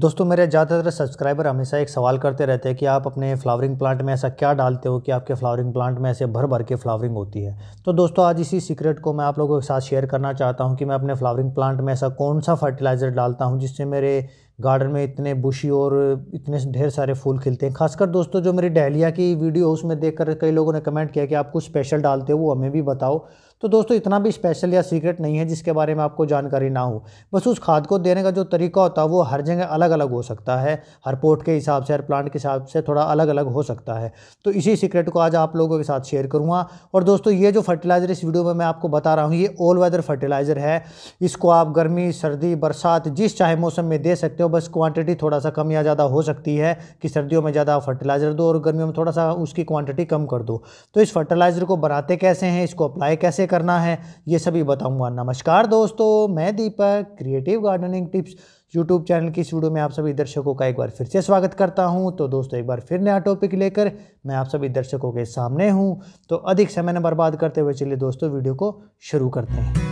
दोस्तों मेरे ज़्यादातर सब्सक्राइबर हमेशा एक सवाल करते रहते हैं कि आप अपने फ्लावरिंग प्लांट में ऐसा क्या डालते हो कि आपके फ्लावरिंग प्लांट में ऐसे भर भर के फ्लावरिंग होती है तो दोस्तों आज इसी सीक्रेट को मैं आप लोगों के साथ शेयर करना चाहता हूँ कि मैं अपने फ्लावरिंग प्लांट में ऐसा कौन सा फर्टिलाइज़र डालता हूँ जिससे मेरे गार्डन में इतने बुशी और इतने ढेर सारे फूल खिलते हैं खासकर दोस्तों जो मेरी डहलिया की वीडियो उसमें देखकर कई लोगों ने कमेंट किया कि आप कुछ स्पेशल डालते हो वो हमें भी बताओ तो दोस्तों इतना भी स्पेशल या सीक्रेट नहीं है जिसके बारे में आपको जानकारी ना हो बस उस खाद को देने का जो तरीका होता है वो हर जगह अलग अलग हो सकता है हर पोर्ट के हिसाब से हर प्लांट के हिसाब से थोड़ा अलग अलग हो सकता है तो इसी सीक्रेट को आज आप लोगों के साथ शेयर करूँगा और दोस्तों ये जो फर्टिलाइज़र इस वीडियो में मैं आपको बता रहा हूँ ये ऑल वेदर फर्टिलाइज़र है इसको आप गर्मी सर्दी बरसात जिस चाहे मौसम में दे सकते हो हो बस क्वांटिटी थोड़ा सा कम या ज़्यादा हो सकती है कि सर्दियों में ज़्यादा फर्टिलाइज़र दो और गर्मियों में थोड़ा सा उसकी क्वांटिटी कम कर दो तो इस फर्टिलाइज़र को बनाते कैसे हैं इसको अप्लाई कैसे करना है ये सभी बताऊँगा नमस्कार दोस्तों मैं Deepak creative gardening tips YouTube channel की इस वीडियो में आप सभी दर्शकों का एक बार फिर से स्वागत करता हूं तो दोस्तों एक बार फिर नया टॉपिक लेकर मैं आप सभी दर्शकों के सामने हूं तो अधिक समय न बर्बाद करते हुए चलिए दोस्तों वीडियो को शुरू करते हैं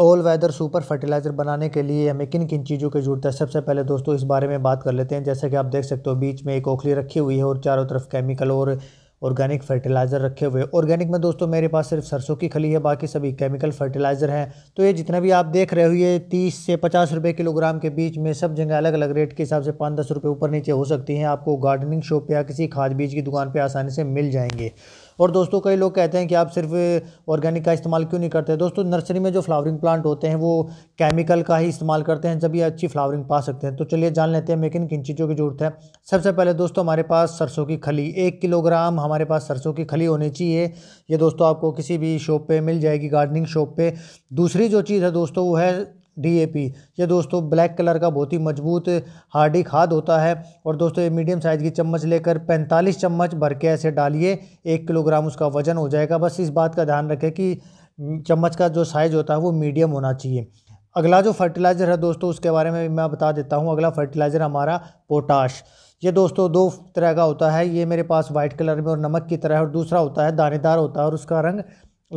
ऑल वेदर सुपर फर्टिलाइज़र बनाने के लिए हमें किन किन चीज़ों की ज़रूरत है सबसे पहले दोस्तों इस बारे में बात कर लेते हैं जैसे कि आप देख सकते हो बीच में एक ओखली रखी हुई है और चारों तरफ केमिकल और ऑर्गेनिक फर्टिलाइज़र रखे हुए ऑर्गेनिक में दोस्तों मेरे पास सिर्फ सरसों की खली है बाकी सभी केमिकल फर्टिलाइज़र हैं तो ये जितना भी आप देख रहे हो ये तीस से पचास रुपये किलोग्राम के बीच में सब जगह अलग अलग रेट के हिसाब से पाँच दस रुपये ऊपर नीचे हो सकती हैं आपको गार्डनिंग शॉप या किसी खाद बीज की दुकान पर आसानी से मिल जाएंगे और दोस्तों कई लोग कहते हैं कि आप सिर्फ ऑर्गेनिक का इस्तेमाल क्यों नहीं करते दोस्तों नर्सरी में जो फ्लावरिंग प्लांट होते हैं वो केमिकल का ही इस्तेमाल करते हैं जब ये अच्छी फ्लावरिंग पा सकते हैं तो चलिए जान लेते हैं मेकिन किन किन चीज़ों की ज़रूरत है सबसे पहले दोस्तों हमारे पास सरसों की खली एक किलोग्राम हमारे पास सरसों की खली होनी चाहिए ये दोस्तों आपको किसी भी शॉप पर मिल जाएगी गार्डनिंग शॉप पर दूसरी जो चीज़ है दोस्तों वो है डीएपी ये दोस्तों ब्लैक कलर का बहुत ही मजबूत हार्डी खाद होता है और दोस्तों ये मीडियम साइज़ की चम्मच लेकर 45 चम्मच भर के ऐसे डालिए एक किलोग्राम उसका वजन हो जाएगा बस इस बात का ध्यान रखें कि चम्मच का जो साइज़ होता है वो मीडियम होना चाहिए अगला जो फर्टिलाइज़र है दोस्तों उसके बारे में मैं बता देता हूँ अगला फर्टिलाइज़र हमारा पोटाश ये दोस्तों दो तरह का होता है ये मेरे पास वाइट कलर में और नमक की तरह और दूसरा होता है दानेदार होता है और उसका रंग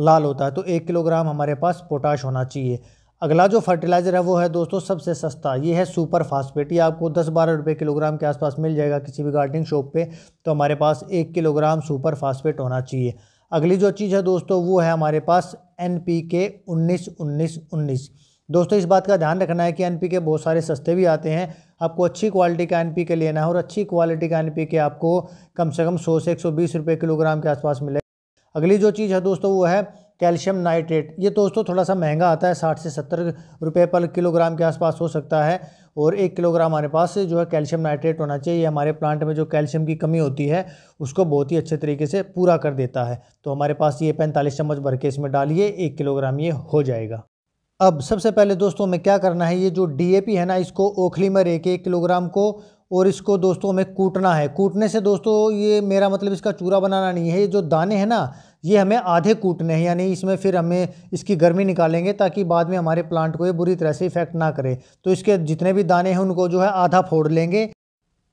लाल होता है तो एक किलोग्राम हमारे पास पोटाश होना चाहिए अगला जो फर्टिलाइज़र है वो है दोस्तों सबसे सस्ता ये है सुपर फास्फेट ये आपको 10-12 रुपए किलोग्राम के आसपास मिल जाएगा किसी भी गार्डनिंग शॉप पे तो हमारे पास एक किलोग्राम सुपर फास्फेट होना चाहिए अगली जो चीज़ है दोस्तों वो है हमारे पास एन पी के उन्नीस उन्नीस उन्नीस दोस्तों इस बात का ध्यान रखना है कि एन पी के बहुत सारे सस्ते भी आते हैं आपको अच्छी क्वालिटी का एन पी के लेना है और अच्छी क्वालिटी का एन पी के आपको कम से कम सौ से एक सौ बीस रुपये किलोग्राम के आसपास मिलेगा अगली जो चीज़ है दोस्तों वो है कैल्शियम नाइट्रेट ये दोस्तों थोड़ा सा महंगा आता है साठ से सत्तर रुपये पर किलोग्राम के आसपास हो सकता है और एक किलोग्राम हमारे पास जो है कैल्शियम नाइट्रेट होना चाहिए हमारे प्लांट में जो कैल्शियम की कमी होती है उसको बहुत ही अच्छे तरीके से पूरा कर देता है तो हमारे पास ये पैंतालीस चम्मच भर के इसमें डालिए एक किलोग्राम ये हो जाएगा अब सबसे पहले दोस्तों हमें क्या करना है ये जो डी है ना इसको ओखली में रेके एक किलोग्राम को और इसको दोस्तों हमें कूटना है कूटने से दोस्तों ये मेरा मतलब इसका चूरा बनाना नहीं है ये जो दाने हैं ना ये हमें आधे कूटने हैं यानी इसमें फिर हमें इसकी गर्मी निकालेंगे ताकि बाद में हमारे प्लांट को ये बुरी तरह से इफेक्ट ना करे तो इसके जितने भी दाने हैं उनको जो है आधा फोड़ लेंगे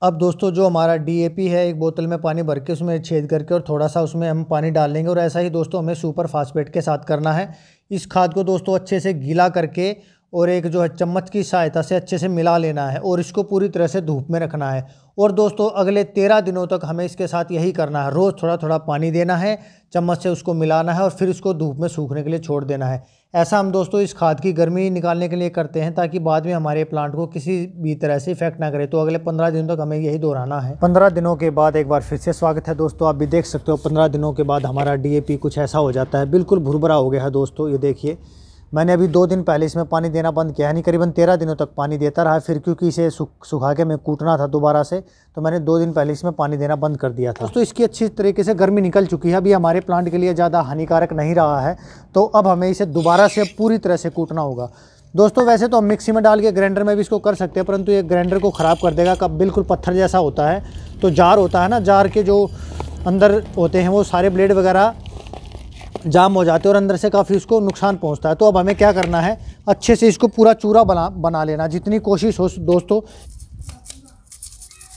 अब दोस्तों जो हमारा डी है एक बोतल में पानी भर के उसमें छेद करके और थोड़ा सा उसमें हम पानी डाल लेंगे और ऐसा ही दोस्तों हमें सुपर फास्टफेट के साथ करना है इस खाद को दोस्तों अच्छे से गीला करके और एक जो है चम्मच की सहायता से अच्छे से मिला लेना है और इसको पूरी तरह से धूप में रखना है और दोस्तों अगले तेरह दिनों तक हमें इसके साथ यही करना है रोज़ थोड़ा थोड़ा पानी देना है चम्मच से उसको मिलाना है और फिर इसको धूप में सूखने के लिए छोड़ देना है ऐसा हम दोस्तों इस खाद की गर्मी निकालने के लिए करते हैं ताकि बाद में हमारे प्लांट को किसी भी तरह से इफेक्ट ना करे तो अगले पंद्रह दिनों तक हमें यही दोहराना है पंद्रह दिनों के बाद एक बार फिर से स्वागत है दोस्तों आप भी देख सकते हो पंद्रह दिनों के बाद हमारा डी कुछ ऐसा हो जाता है बिल्कुल भुरभरा हो गया है दोस्तों ये देखिए मैंने अभी दो दिन पहले इसमें पानी देना बंद किया यानी करीबन तेरह दिनों तक पानी देता रहा फिर क्योंकि इसे सुख सुखा के मैं कूटना था दोबारा से तो मैंने दो दिन पहले इसमें पानी देना बंद कर दिया था तो इसकी अच्छी तरीके से गर्मी निकल चुकी है अभी हमारे प्लांट के लिए ज़्यादा हानिकारक नहीं रहा है तो अब हमें इसे दोबारा से पूरी तरह से कूटना होगा दोस्तों वैसे तो हम मिक्सी में डाल के ग्राइंडर में भी इसको कर सकते हैं परंतु ये ग्राइंडर को ख़राब कर देगा कब बिल्कुल पत्थर जैसा होता है तो जार होता है ना जार के जो अंदर होते हैं वो सारे ब्लेड वगैरह जाम हो जाते हैं और अंदर से काफ़ी इसको नुकसान पहुंचता है तो अब हमें क्या करना है अच्छे से इसको पूरा चूरा बना बना लेना जितनी कोशिश हो दोस्तों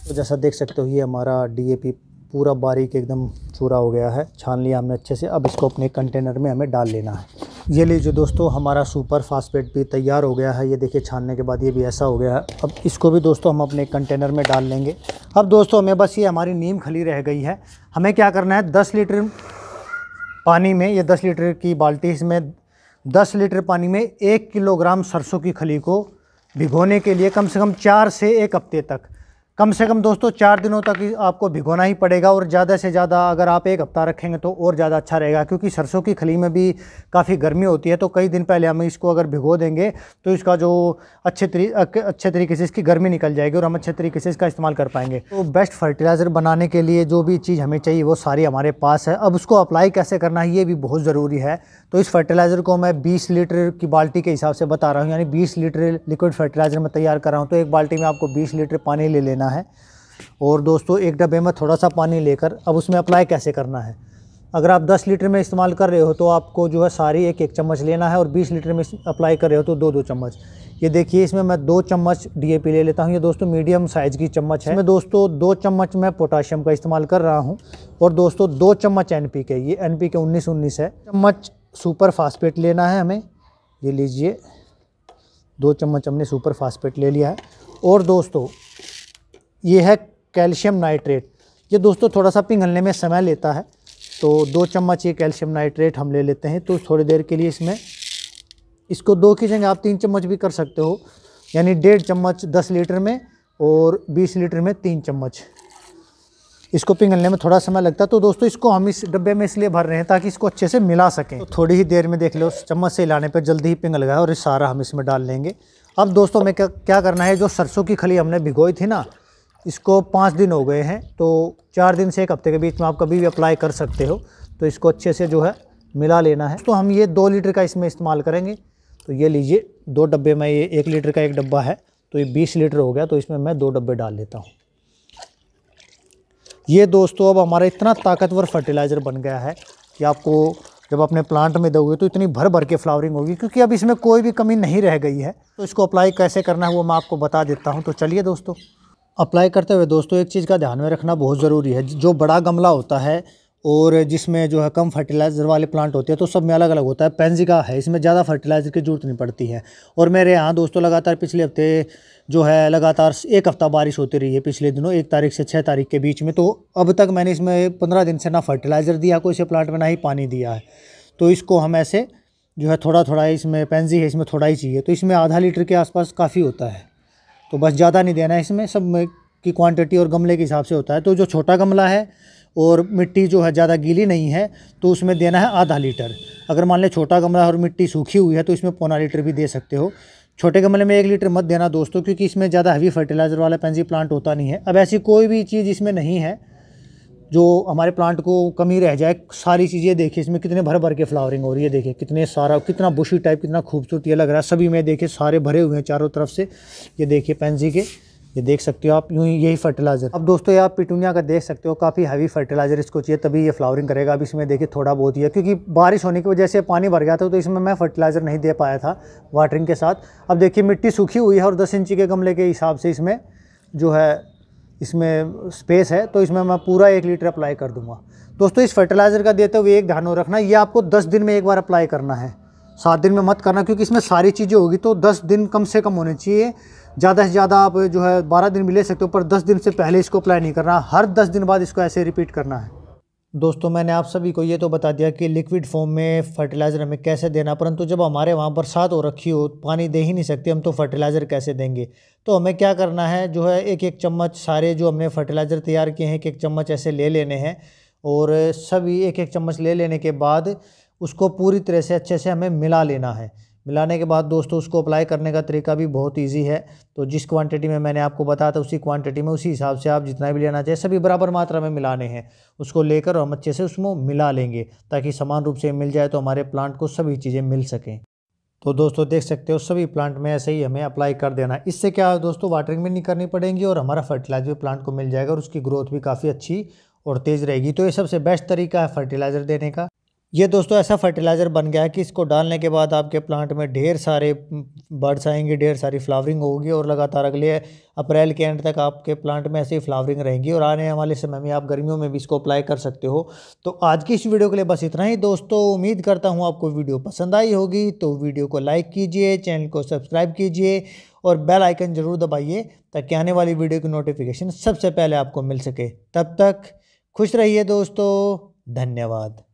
तो जैसा देख सकते हो ये हमारा डीएपी पूरा बारीक एकदम चूरा हो गया है छान लिया हमने अच्छे से अब इसको अपने कंटेनर में हमें डाल लेना है ये लीजिए दोस्तों हमारा सुपर फास्फेट भी तैयार हो गया है ये देखिए छानने के बाद ये भी ऐसा हो गया है अब इसको भी दोस्तों हम अपने कंटेनर में डाल लेंगे अब दोस्तों हमें बस ये हमारी नीम खली रह गई है हमें क्या करना है दस लीटर पानी में ये दस लीटर की बाल्टी इसमें दस लीटर पानी में एक किलोग्राम सरसों की खली को भिगोने के लिए कम से कम चार से एक हफ्ते तक कम से कम दोस्तों चार दिनों तक आपको भिगोना ही पड़ेगा और ज़्यादा से ज़्यादा अगर आप एक हफ्ता रखेंगे तो और ज़्यादा अच्छा रहेगा क्योंकि सरसों की खली में भी काफ़ी गर्मी होती है तो कई दिन पहले हम इसको अगर भिगो देंगे तो इसका जो अच्छे तरी अच्छे तरीके से इसकी गर्मी निकल जाएगी और हम अच्छे तरीके से इसका इस्तेमाल कर पाएंगे तो बेस्ट फर्टिलाइज़र बनाने के लिए जो भी चीज़ हमें चाहिए वो सारी हमारे पास है अब उसको अप्लाई कैसे करना है ये भी बहुत ज़रूरी है तो इस फर्टिलाइज़र को मैं बीस लीटर की बाल्टी के हिसाब से बता रहा हूँ यानी बीस लीटर लिक्विड फर्टिलाइज़र मैं तैयार कर रहा हूँ तो एक बाल्टी में आपको बीस लीटर पानी ले लेना लेना है और दोस्तों एक डब्बे में थोड़ा सा पानी लेकर अब उसमें अप्लाई कैसे करना है अगर आप 10 लीटर में इस्तेमाल कर रहे हो तो आपको जो है सारी एक एक चम्मच लेना है और 20 लीटर में अप्लाई कर रहे हो तो दो दो चम्मच ये देखिए इसमें मैं दो चम्मच डीएपी ले लेता हूँ ये दोस्तों मीडियम साइज़ की चम्मच है मैं दोस्तों दो चम्मच मैं पोटाशियम का इस्तेमाल कर रहा हूँ और दोस्तों दो चम्मच एन के ये एन पी के उन्नीस उन्नीस है चम्मच सुपर फास्फेट लेना है हमें ये लीजिए दो चम्मच हमने सुपर फास्फेट ले लिया है और दोस्तों ये है कैल्शियम नाइट्रेट ये दोस्तों थोड़ा सा पिघलने में समय लेता है तो दो चम्मच ये कैल्शियम नाइट्रेट हम ले लेते हैं तो थोड़ी देर के लिए इसमें इसको दो की जगह आप तीन चम्मच भी कर सकते हो यानी डेढ़ चम्मच दस लीटर में और बीस लीटर में तीन चम्मच इसको पिघलने में थोड़ा समय लगता है तो दोस्तों इसको हम इस डब्बे में इसलिए भर रहे हैं ताकि इसको अच्छे से मिला सकें तो थोड़ी ही देर में देख लो चम्मच से हिलाने पर जल्दी ही पिघल गया और सारा हम इसमें डाल लेंगे अब दोस्तों हमें क्या क्या करना है जो सरसों की खली हमने भिगोई थी ना इसको पाँच दिन हो गए हैं तो चार दिन से एक हफ्ते के बीच में आप कभी भी अप्लाई कर सकते हो तो इसको अच्छे से जो है मिला लेना है तो हम ये दो लीटर का इसमें इस्तेमाल करेंगे तो ये लीजिए दो डब्बे में ये एक लीटर का एक डब्बा है तो ये बीस लीटर हो गया तो इसमें मैं दो डब्बे डाल लेता हूँ ये दोस्तों अब हमारा इतना ताकतवर फर्टिलाइज़र बन गया है कि आपको जब अपने प्लांट में दोगे तो इतनी भर भर के फ्लावरिंग होगी क्योंकि अब इसमें कोई भी कमी नहीं रह गई है तो इसको अप्लाई कैसे करना है वो मैं आपको बता देता हूँ तो चलिए दोस्तों अप्लाई करते हुए दोस्तों एक चीज़ का ध्यान में रखना बहुत ज़रूरी है जो बड़ा गमला होता है और जिसमें जो है कम फर्टिलाइज़र वाले प्लांट होते हैं तो सब में अलग अलग होता है का है इसमें ज़्यादा फर्टिलाइज़र की ज़रूरत नहीं पड़ती है और मेरे यहाँ दोस्तों लगातार पिछले हफ्ते जो है लगातार एक हफ़्ता बारिश होती रही है पिछले दिनों एक तारीख से छः तारीख के बीच में तो अब तक मैंने इसमें पंद्रह दिन से ना फर्टिलाइज़र दिया कोई से प्लांट में ना ही पानी दिया है तो इसको हम ऐसे जो है थोड़ा थोड़ा इसमें पेंजी है इसमें थोड़ा ही चाहिए तो इसमें आधा लीटर के आसपास काफ़ी होता है तो बस ज़्यादा नहीं देना है इसमें सब की क्वांटिटी और गमले के हिसाब से होता है तो जो छोटा गमला है और मिट्टी जो है ज़्यादा गीली नहीं है तो उसमें देना है आधा लीटर अगर मान लें छोटा गमला और मिट्टी सूखी हुई है तो इसमें पौना लीटर भी दे सकते हो छोटे गमले में एक लीटर मत देना दोस्तों क्योंकि इसमें ज़्यादा हैवी फर्टिलाइज़र वाला पेंजी प्लांट होता नहीं है अब ऐसी कोई भी चीज़ इसमें नहीं है जो हमारे प्लांट को कमी रह जाए सारी चीज़ें देखिए इसमें कितने भर भर के फ्लावरिंग हो रही है देखिए कितने सारा कितना बुशी टाइप कितना खूबसूरत ये लग रहा है सभी में देखिए सारे भरे हुए हैं चारों तरफ से ये देखिए पेंजी के ये देख सकते हो आप यूँ यही फर्टिलाइज़र अब दोस्तों ये आप पिटूनिया का देख सकते हो काफ़ी हैवी फर्टिलाइज़र इसको चाहिए तभी ये फ्लावरिंग करेगा अब इसमें देखिए थोड़ा बहुत ही है क्योंकि बारिश होने की वजह से पानी भर गया था तो इसमें मैं फर्टिलाइज़र नहीं दे पाया था वाटरिंग के साथ अब देखिए मिट्टी सूखी हुई है और दस इंची के गमले के हिसाब से इसमें जो है इसमें स्पेस है तो इसमें मैं पूरा एक लीटर अप्लाई कर दूंगा दोस्तों इस फर्टिलाइज़र का देते हुए एक ध्यान और रखना ये आपको दस दिन में एक बार अप्लाई करना है सात दिन में मत करना क्योंकि इसमें सारी चीज़ें होगी तो दस दिन कम से कम होने चाहिए ज़्यादा से ज़्यादा आप जो है बारह दिन भी ले सकते हो पर दस दिन से पहले इसको अप्लाई नहीं करना हर दस दिन बाद इसको ऐसे रिपीट करना है दोस्तों मैंने आप सभी को ये तो बता दिया कि लिक्विड फॉर्म में फर्टिलाइज़र हमें कैसे देना परंतु जब हमारे वहाँ बरसात हो रखी हो पानी दे ही नहीं सकते हम तो फर्टिलाइज़र कैसे देंगे तो हमें क्या करना है जो है एक एक चम्मच सारे जो हमने फर्टिलाइज़र तैयार किए हैं एक एक चम्मच ऐसे ले लेने हैं और सभी एक एक चम्मच ले लेने के बाद उसको पूरी तरह से अच्छे से हमें मिला लेना है मिलाने के बाद दोस्तों उसको अप्लाई करने का तरीका भी बहुत ईजी है तो जिस क्वांटिटी में मैंने आपको बताया था उसी क्वांटिटी में उसी हिसाब से आप जितना भी लेना चाहिए सभी बराबर मात्रा में मिलाने हैं उसको लेकर हम अच्छे से उसमें मिला लेंगे ताकि समान रूप से मिल जाए तो हमारे प्लांट को सभी चीज़ें मिल सकें तो दोस्तों देख सकते हो सभी प्लांट में ऐसे ही हमें अप्लाई कर देना इससे क्या है दोस्तों वाटरिंग भी नहीं करनी पड़ेगी और हमारा फर्टिलाइजर भी प्लांट को मिल जाएगा और उसकी ग्रोथ भी काफ़ी अच्छी और तेज़ रहेगी तो ये सबसे बेस्ट तरीका है फर्टिलाइज़र देने का ये दोस्तों ऐसा फर्टिलाइज़र बन गया है कि इसको डालने के बाद आपके प्लांट में ढेर सारे बर्ड्स आएंगे ढेर सारी फ्लावरिंग होगी और लगातार अगले अप्रैल के एंड तक आपके प्लांट में ऐसी फ्लावरिंग रहेंगी और आने वाले समय में आप गर्मियों में भी इसको अप्लाई कर सकते हो तो आज की इस वीडियो के लिए बस इतना ही दोस्तों उम्मीद करता हूँ आपको वीडियो पसंद आई होगी तो वीडियो को लाइक कीजिए चैनल को सब्सक्राइब कीजिए और बेल आइकन ज़रूर दबाइए ताकि आने वाली वीडियो की नोटिफिकेशन सबसे पहले आपको मिल सके तब तक खुश रहिए दोस्तों धन्यवाद